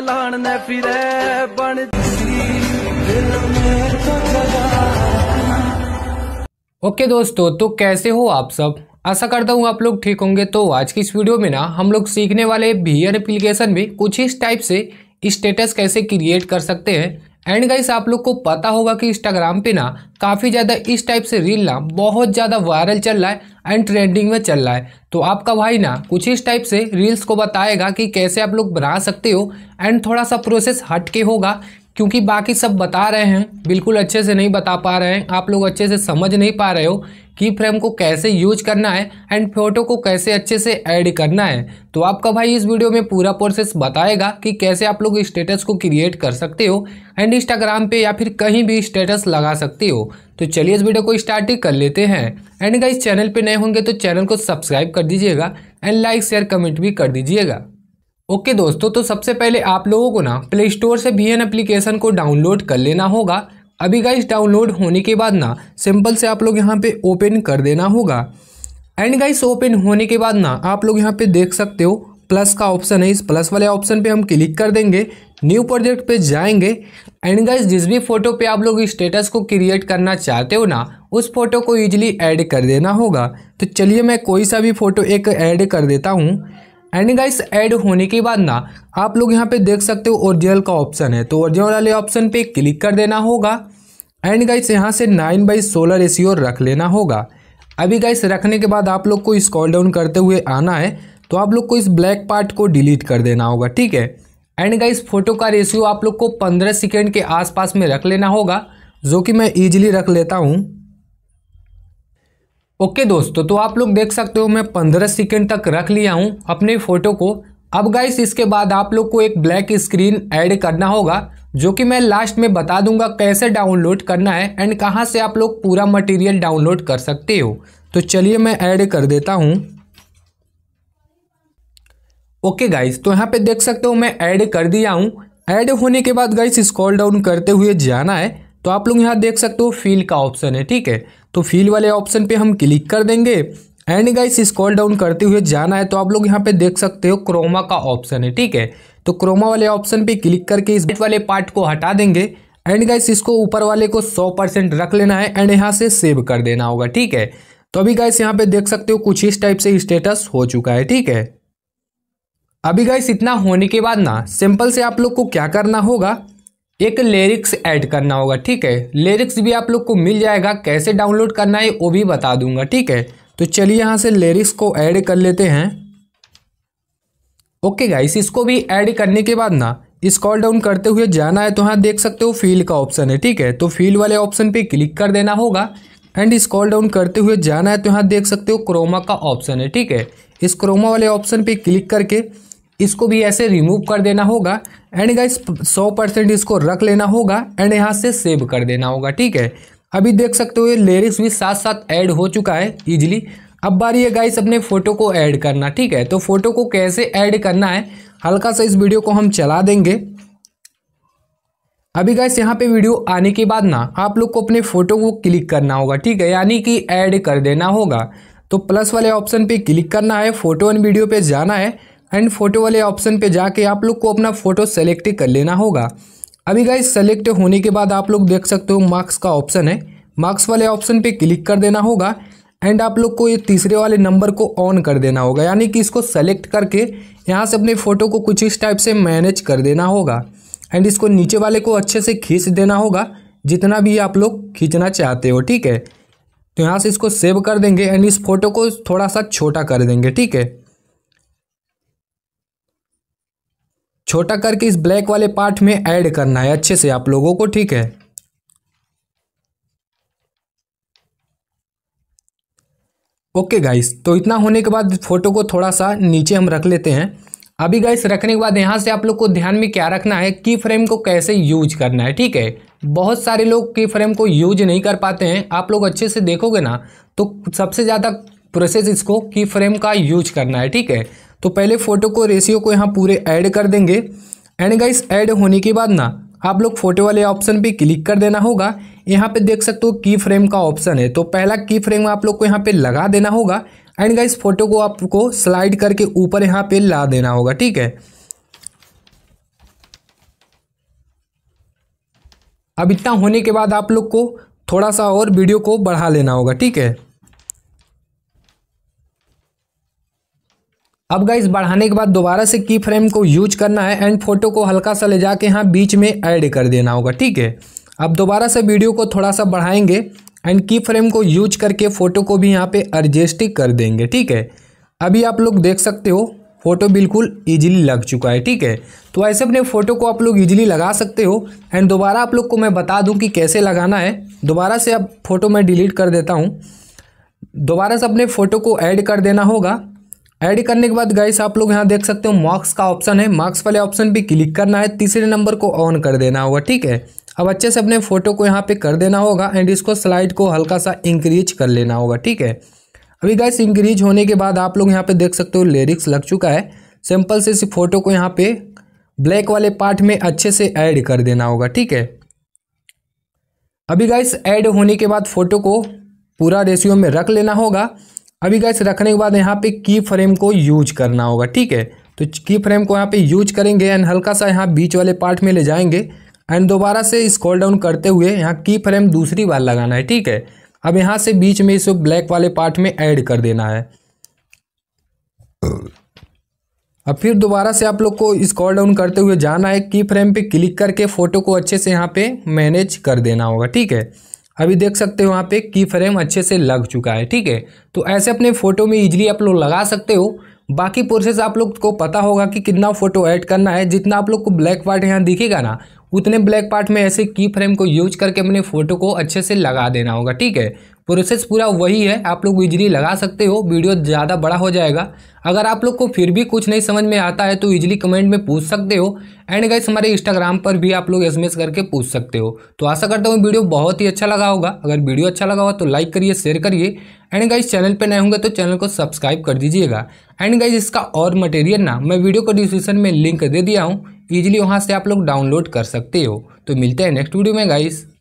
लान ने फिरे बन तो ओके okay, दोस्तों तो कैसे हो आप सब आशा करता हूँ आप लोग ठीक होंगे तो आज की इस वीडियो में ना हम लोग सीखने वाले भीयर एप्लीकेशन में कुछ इस टाइप से स्टेटस कैसे क्रिएट कर सकते हैं एंड गाइस आप लोग को पता होगा कि इंस्टाग्राम पे ना काफ़ी ज़्यादा इस टाइप से रील ना बहुत ज़्यादा वायरल चल रहा है एंड ट्रेंडिंग में चल रहा है तो आपका भाई ना कुछ इस टाइप से रील्स को बताएगा कि कैसे आप लोग बना सकते हो एंड थोड़ा सा प्रोसेस हटके होगा क्योंकि बाकी सब बता रहे हैं बिल्कुल अच्छे से नहीं बता पा रहे हैं आप लोग अच्छे से समझ नहीं पा रहे हो की फ्रेम को कैसे यूज करना है एंड फोटो को कैसे अच्छे से ऐड करना है तो आपका भाई इस वीडियो में पूरा प्रोसेस बताएगा कि कैसे आप लोग स्टेटस को क्रिएट कर सकते हो एंड इंस्टाग्राम पे या फिर कहीं भी स्टेटस लगा सकते हो तो चलिए इस वीडियो को स्टार्ट ही कर लेते हैं एंड गाइस चैनल पे नए होंगे तो चैनल को सब्सक्राइब कर दीजिएगा एंड लाइक शेयर कमेंट भी कर दीजिएगा ओके okay दोस्तों तो सबसे पहले आप लोगों को ना प्ले स्टोर से भी एन एप्लीकेशन को डाउनलोड कर लेना होगा अभी गाइस डाउनलोड होने के बाद ना सिंपल से आप लोग यहाँ पे ओपन कर देना होगा एंड गाइस ओपन होने के बाद ना आप लोग यहाँ पे देख सकते हो प्लस का ऑप्शन है इस प्लस वाले ऑप्शन पे हम क्लिक कर देंगे न्यू प्रोजेक्ट पर जाएंगे एंड गाइस जिस भी फोटो पर आप लोग स्टेटस को क्रिएट करना चाहते हो ना उस फोटो को ईजिली एड कर देना होगा तो चलिए मैं कोई सा भी फ़ोटो एक ऐड कर देता हूँ एंड गाइस ऐड होने के बाद ना आप लोग यहाँ पे देख सकते हो ओरिजिनल का ऑप्शन है तो ओरिजिनल वाले ऑप्शन पे क्लिक कर देना होगा एंड गाइस यहाँ से नाइन बाई सोलह रेशियो रख लेना होगा अभी गाइस रखने के बाद आप लोग को स्कॉल डाउन करते हुए आना है तो आप लोग को इस ब्लैक पार्ट को डिलीट कर देना होगा ठीक है एंड गाइस फोटो का रेशियो आप लोग को पंद्रह सेकेंड के आसपास में रख लेना होगा जो कि मैं ईजिली रख लेता हूँ ओके दोस्तों तो आप लोग देख सकते हो मैं पंद्रह सेकेंड तक रख लिया हूँ अपने फ़ोटो को अब गाइस इसके बाद आप लोग को एक ब्लैक स्क्रीन ऐड करना होगा जो कि मैं लास्ट में बता दूंगा कैसे डाउनलोड करना है एंड कहाँ से आप लोग पूरा मटेरियल डाउनलोड कर सकते हो तो चलिए मैं ऐड कर देता हूँ ओके गाइस तो यहाँ पे देख सकते हो मैं ऐड कर दिया हूँ ऐड होने के बाद गाइस स्कॉल डाउन करते हुए जाना है तो आप लोग यहाँ देख सकते हो फील का ऑप्शन है ठीक है तो फील वाले ऑप्शन पे हम क्लिक कर देंगे एंड गाइस स्क्रॉल डाउन करते हुए जाना है तो आप लोग यहाँ पे देख सकते हो क्रोमा का ऑप्शन है ठीक है तो क्रोमा वाले ऑप्शन पे क्लिक करके इस वाले पार्ट को हटा देंगे एंड गाइस इसको ऊपर वाले को 100 परसेंट रख लेना है एंड यहाँ से सेव कर देना होगा ठीक है तो अभी गाइस यहाँ पे देख सकते हो कुछ इस टाइप से स्टेटस हो चुका है ठीक है अभी गाइस इतना होने के बाद ना सिंपल से आप लोग को क्या करना होगा एक लिरिक्स ऐड करना होगा ठीक है लिरिक्स भी आप लोग को मिल जाएगा कैसे डाउनलोड करना है वो भी बता दूंगा ठीक है तो चलिए यहाँ से लिरिक्स को ऐड कर लेते हैं ओके गाइस इसको भी ऐड करने के बाद ना स्कॉल डाउन करते हुए जाना है तो यहाँ देख सकते हो फील का ऑप्शन है ठीक है तो फील वाले ऑप्शन पे क्लिक कर देना होगा एंड स्कॉल डाउन करते हुए जाना है तो यहाँ देख सकते हो क्रोमा का ऑप्शन है ठीक है इस क्रोमा वाले ऑप्शन पे क्लिक करके इसको भी ऐसे रिमूव कर देना होगा एंड गाइस सौ परसेंट इसको रख लेना होगा एंड यहाँ से सेव कर देना होगा ठीक है अभी देख सकते हो ये लिरिक्स भी साथ साथ ऐड हो चुका है ईजिली अब बारी है गाइस अपने फ़ोटो को ऐड करना ठीक है तो फोटो को कैसे ऐड करना है हल्का सा इस वीडियो को हम चला देंगे अभी गाइस यहाँ पे वीडियो आने के बाद ना आप लोग को अपने फ़ोटो को क्लिक करना होगा ठीक है यानी कि ऐड कर देना होगा तो प्लस वाले ऑप्शन पे क्लिक करना है फ़ोटो एंड वीडियो पे जाना है एंड फोटो वाले ऑप्शन पे जाके आप लोग को अपना फ़ोटो सेलेक्ट कर लेना होगा अभी गाइज सेलेक्ट होने के बाद आप लोग देख सकते हो मार्क्स का ऑप्शन है मार्क्स वाले ऑप्शन पे क्लिक कर देना होगा एंड आप लोग को ये तीसरे वाले नंबर को ऑन कर देना होगा यानी कि इसको सेलेक्ट करके यहाँ से अपने फ़ोटो को कुछ इस टाइप से मैनेज कर देना होगा एंड इसको नीचे वाले को अच्छे से खींच देना होगा जितना भी आप लोग खींचना चाहते हो ठीक है तो यहाँ से इसको सेव कर देंगे एंड इस फोटो को थोड़ा सा छोटा कर देंगे ठीक है छोटा करके इस ब्लैक वाले पार्ट में ऐड करना है अच्छे से आप लोगों को ठीक है ओके गाइस तो इतना होने के बाद फोटो को थोड़ा सा नीचे हम रख लेते हैं अभी गाइस रखने के बाद यहाँ से आप लोग को ध्यान में क्या रखना है की फ्रेम को कैसे यूज करना है ठीक है बहुत सारे लोग की फ्रेम को यूज नहीं कर पाते हैं आप लोग अच्छे से देखोगे ना तो सबसे ज़्यादा प्रोसेस इसको की फ्रेम का यूज करना है ठीक है तो पहले फ़ोटो को रेशियो को यहाँ पूरे ऐड कर देंगे एंड गाइस ऐड होने के बाद ना आप लोग फोटो वाले ऑप्शन पे क्लिक कर देना होगा यहाँ पे देख सकते हो की फ्रेम का ऑप्शन है तो पहला की फ्रेम आप लोग को यहाँ पे लगा देना होगा एंड गाइस फोटो को आपको स्लाइड करके ऊपर यहाँ पे ला देना होगा ठीक है अब इतना होने के बाद आप लोग को थोड़ा सा और वीडियो को बढ़ा लेना होगा ठीक है अब गाइस बढ़ाने के बाद दोबारा से की फ्रेम को यूज करना है एंड फोटो को हल्का सा ले जाके यहाँ बीच में ऐड कर देना होगा ठीक है अब दोबारा से वीडियो को थोड़ा सा बढ़ाएंगे एंड की फ्रेम को यूज करके फ़ोटो को भी यहाँ पे एडजस्टिक कर देंगे ठीक है अभी आप लोग देख सकते हो फ़ोटो बिल्कुल ईजिली लग चुका है ठीक है तो ऐसे अपने फ़ोटो को आप लोग ईजिली लगा सकते हो एंड दोबारा आप लोग को मैं बता दूं कि कैसे लगाना है दोबारा से अब फ़ोटो मैं डिलीट कर देता हूँ दोबारा से अपने फ़ोटो को ऐड कर देना होगा ऐड करने के बाद गाइस आप लोग यहाँ देख सकते हो मार्क्स का ऑप्शन है मार्क्स वाले ऑप्शन पे क्लिक करना है तीसरे नंबर को ऑन कर देना होगा ठीक है अब अच्छे से अपने फोटो को यहाँ पे कर देना होगा एंड इसको स्लाइड को हल्का सा इंक्रीज कर लेना होगा ठीक है अभी गाइस इंक्रीज होने के बाद आप लोग यहाँ पे देख सकते हो लिरिक्स लग चुका है सिंपल से इस फोटो को यहाँ पे ब्लैक वाले पार्ट में अच्छे से ऐड कर देना होगा ठीक है अभी गाइस ऐड होने के बाद फोटो को पूरा रेशियो में रख लेना होगा अभी गैस रखने के बाद यहाँ पे की फ्रेम को यूज करना होगा ठीक है तो की फ्रेम को यहाँ पे यूज करेंगे एंड हल्का सा यहाँ बीच वाले पार्ट में ले जाएंगे एंड दोबारा से स्क्रॉल डाउन करते हुए यहाँ की फ्रेम दूसरी बार लगाना है ठीक है अब यहाँ से बीच में इसको ब्लैक वाले पार्ट में ऐड कर देना है अब फिर दोबारा से आप लोग को स्क्रॉल डाउन करते हुए जाना है की फ्रेम पे क्लिक करके फ़ोटो को अच्छे से यहाँ पे मैनेज कर देना होगा ठीक है अभी देख सकते हो यहाँ पे की फ्रेम अच्छे से लग चुका है ठीक है तो ऐसे अपने फोटो में इजीली आप लोग लगा सकते हो बाकी प्रोसेस आप लोग को पता होगा कि कितना फोटो ऐड करना है जितना आप लोग को ब्लैक पार्ट यहाँ दिखेगा ना उतने ब्लैक पार्ट में ऐसे की फ्रेम को यूज करके अपने फोटो को अच्छे से लगा देना होगा ठीक है प्रोसेस पूरा वही है आप लोग इजली लगा सकते हो वीडियो ज़्यादा बड़ा हो जाएगा अगर आप लोग को फिर भी कुछ नहीं समझ में आता है तो इजली कमेंट में पूछ सकते हो एंड गाइस हमारे इंस्टाग्राम पर भी आप लोग एस करके पूछ सकते हो तो आशा करता हूँ वीडियो बहुत ही अच्छा लगा होगा अगर वीडियो अच्छा लगा होगा तो लाइक करिए शेयर करिए एंड गाइस चैनल पर नए होंगे तो चैनल को सब्सक्राइब कर दीजिएगा एंड गाइज इसका और मटेरियल ना मैं वीडियो को डिस्क्रिप्शन में लिंक दे दिया हूँ ईजिली वहाँ से आप लोग डाउनलोड कर सकते हो तो मिलते हैं नेक्स्ट वीडियो में गाइस